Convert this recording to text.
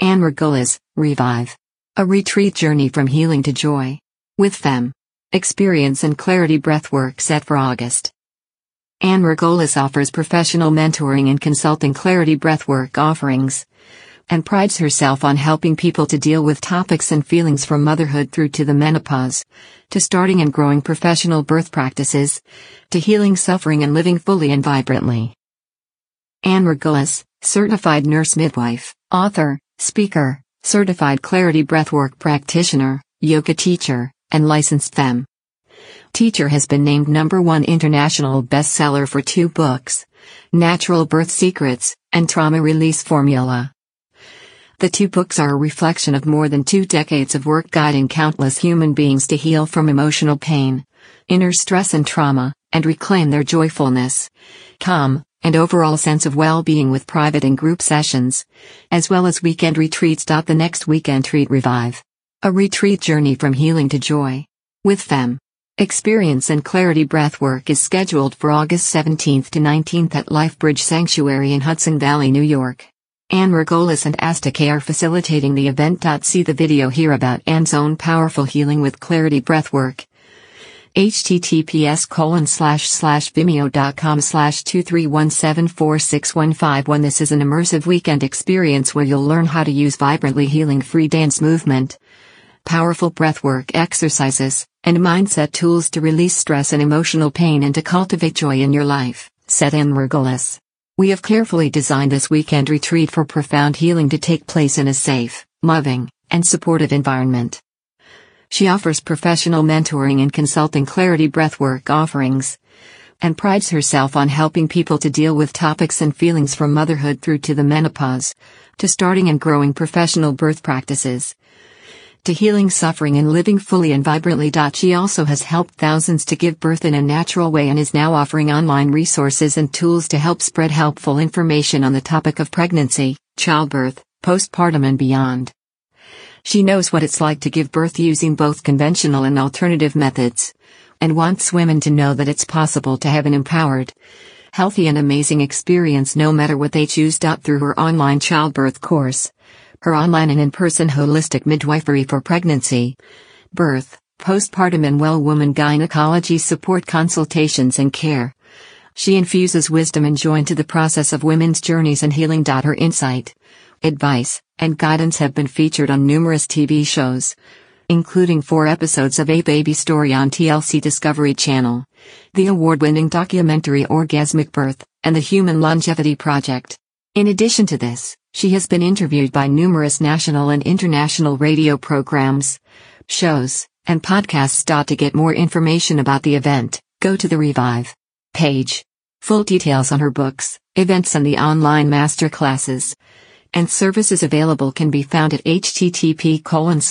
Anragolas, Revive. A retreat journey from healing to joy. With Fem. Experience and Clarity Breathwork set for August. Anragolas offers professional mentoring and consulting Clarity Breathwork offerings, and prides herself on helping people to deal with topics and feelings from motherhood through to the menopause, to starting and growing professional birth practices, to healing suffering and living fully and vibrantly. Anragolas, certified nurse midwife, author, speaker, certified clarity breathwork practitioner, yoga teacher, and licensed them. Teacher has been named number one international bestseller for two books, Natural Birth Secrets, and Trauma Release Formula. The two books are a reflection of more than two decades of work guiding countless human beings to heal from emotional pain, inner stress and trauma, and reclaim their joyfulness. Come, and overall sense of well-being with private and group sessions, as well as weekend retreats. The next weekend treat Revive. A retreat journey from healing to joy. With FEM. Experience and Clarity Breathwork is scheduled for August 17th to 19th at LifeBridge Sanctuary in Hudson Valley, New York. Anne Margolis and Asta K are facilitating the event. See the video here about Anne's own powerful healing with Clarity Breathwork https colon slash slash vimeo.com slash 23174615 This is an immersive weekend experience where you'll learn how to use vibrantly healing free dance movement, powerful breathwork exercises, and mindset tools to release stress and emotional pain and to cultivate joy in your life, said Anne Margolis. We have carefully designed this weekend retreat for profound healing to take place in a safe, loving, and supportive environment. She offers professional mentoring and consulting clarity breathwork offerings and prides herself on helping people to deal with topics and feelings from motherhood through to the menopause, to starting and growing professional birth practices, to healing suffering and living fully and vibrantly. She also has helped thousands to give birth in a natural way and is now offering online resources and tools to help spread helpful information on the topic of pregnancy, childbirth, postpartum, and beyond. She knows what it's like to give birth using both conventional and alternative methods, and wants women to know that it's possible to have an empowered, healthy and amazing experience no matter what they choose. Through her online childbirth course, her online and in-person holistic midwifery for pregnancy, birth, postpartum and well woman gynecology support consultations and care. She infuses wisdom and joy into the process of women's journeys and healing. Her insight advice, and guidance have been featured on numerous TV shows, including four episodes of A Baby Story on TLC Discovery Channel, the award winning documentary Orgasmic Birth, and the Human Longevity Project. In addition to this, she has been interviewed by numerous national and international radio programs, shows, and podcasts. To get more information about the event, go to the Revive page. Full details on her books, events, and the online masterclasses and services available can be found at http colon